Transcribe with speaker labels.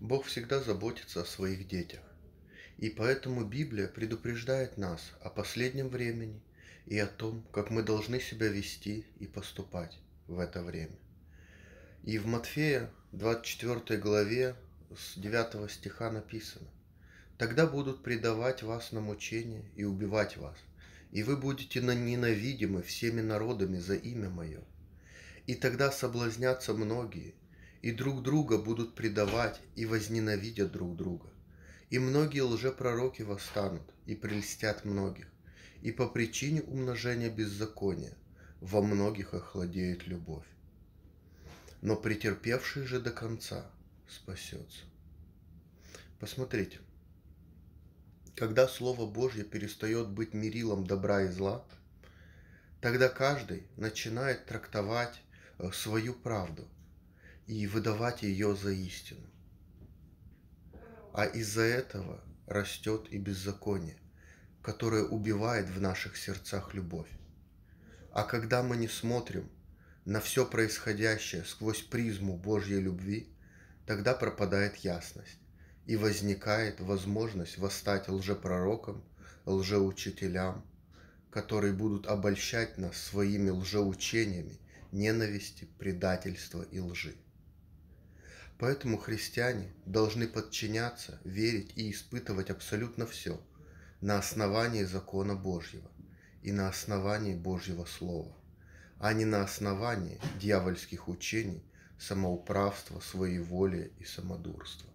Speaker 1: Бог всегда заботится о своих детях. И поэтому Библия предупреждает нас о последнем времени и о том, как мы должны себя вести и поступать в это время. И в Матфея 24 главе с 9 стиха написано, «Тогда будут предавать вас на мучение и убивать вас, и вы будете ненавидимы всеми народами за имя Мое. И тогда соблазнятся многие – и друг друга будут предавать и возненавидят друг друга. И многие лжепророки восстанут и прельстят многих, и по причине умножения беззакония во многих охладеет любовь. Но претерпевший же до конца спасется. Посмотрите, когда Слово Божье перестает быть мерилом добра и зла, тогда каждый начинает трактовать э, свою правду – и выдавать ее за истину. А из-за этого растет и беззаконие, которое убивает в наших сердцах любовь. А когда мы не смотрим на все происходящее сквозь призму Божьей любви, тогда пропадает ясность и возникает возможность восстать лжепророкам, лжеучителям, которые будут обольщать нас своими лжеучениями ненависти, предательства и лжи. Поэтому христиане должны подчиняться, верить и испытывать абсолютно все на основании закона Божьего и на основании Божьего Слова, а не на основании дьявольских учений, самоуправства, своей воли и самодурства.